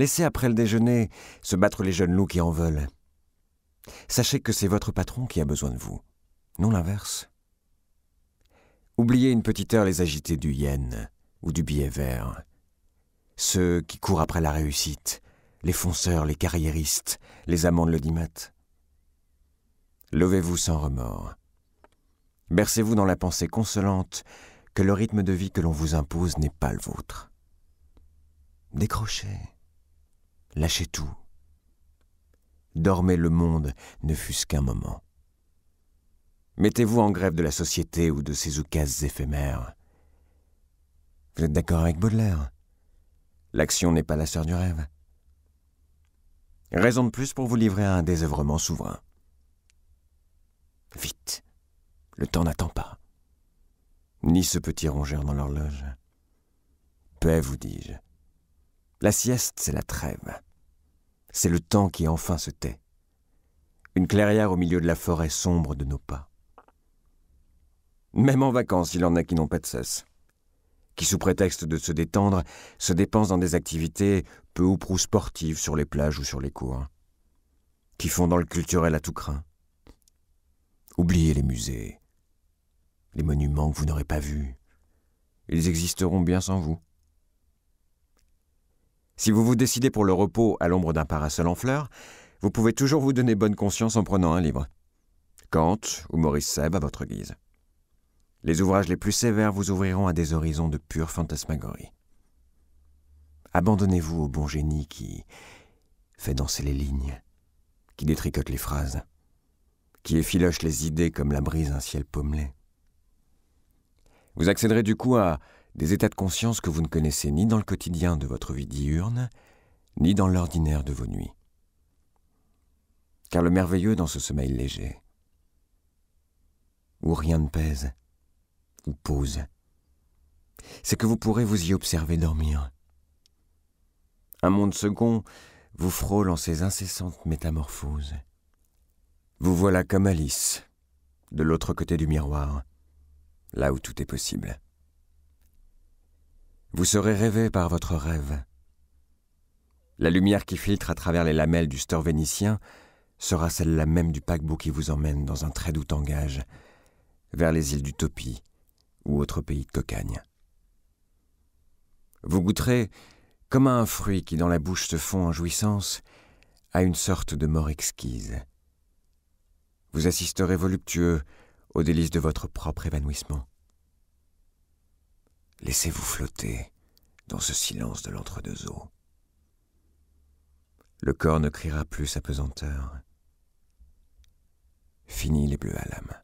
Laissez après le déjeuner se battre les jeunes loups qui en veulent. Sachez que c'est votre patron qui a besoin de vous, non l'inverse. Oubliez une petite heure les agités du yen ou du billet vert. Ceux qui courent après la réussite, les fonceurs, les carriéristes, les amants de l'audimat. Levez-vous sans remords. Bercez-vous dans la pensée consolante que le rythme de vie que l'on vous impose n'est pas le vôtre. Décrochez lâchez tout. Dormez le monde, ne fût-ce qu'un moment. Mettez-vous en grève de la société ou de ses oucases éphémères. Vous êtes d'accord avec Baudelaire L'action n'est pas la sœur du rêve. Raison de plus pour vous livrer à un désœuvrement souverain. Vite, le temps n'attend pas. Ni ce petit rongeur dans l'horloge. Paix, vous dis-je. La sieste, c'est la trêve. C'est le temps qui enfin se tait. Une clairière au milieu de la forêt sombre de nos pas. Même en vacances, il en a qui n'ont pas de cesse, qui, sous prétexte de se détendre, se dépensent dans des activités peu ou prou sportives sur les plages ou sur les cours, qui font dans le culturel à tout craint. Oubliez les musées, les monuments que vous n'aurez pas vus. Ils existeront bien sans vous. Si vous vous décidez pour le repos à l'ombre d'un parasol en fleurs, vous pouvez toujours vous donner bonne conscience en prenant un livre. Kant ou Maurice Seb à votre guise. Les ouvrages les plus sévères vous ouvriront à des horizons de pure fantasmagorie. Abandonnez-vous au bon génie qui fait danser les lignes, qui détricote les phrases, qui effiloche les idées comme la brise un ciel pommelé. Vous accéderez du coup à des états de conscience que vous ne connaissez ni dans le quotidien de votre vie diurne, ni dans l'ordinaire de vos nuits. Car le merveilleux dans ce sommeil léger, où rien ne pèse, ou pose, c'est que vous pourrez vous y observer dormir. Un monde second vous frôle en ses incessantes métamorphoses. Vous voilà comme Alice, de l'autre côté du miroir, là où tout est possible. Vous serez rêvé par votre rêve. La lumière qui filtre à travers les lamelles du store vénitien sera celle-là même du paquebot qui vous emmène dans un très doux tangage vers les îles du d'Utopie ou autre pays de cocagne. Vous goûterez, comme à un fruit qui dans la bouche se fond en jouissance, à une sorte de mort exquise. Vous assisterez voluptueux aux délices de votre propre évanouissement. Laissez-vous flotter dans ce silence de l'entre-deux eaux. Le corps ne criera plus sa pesanteur. Fini les bleus à l'âme.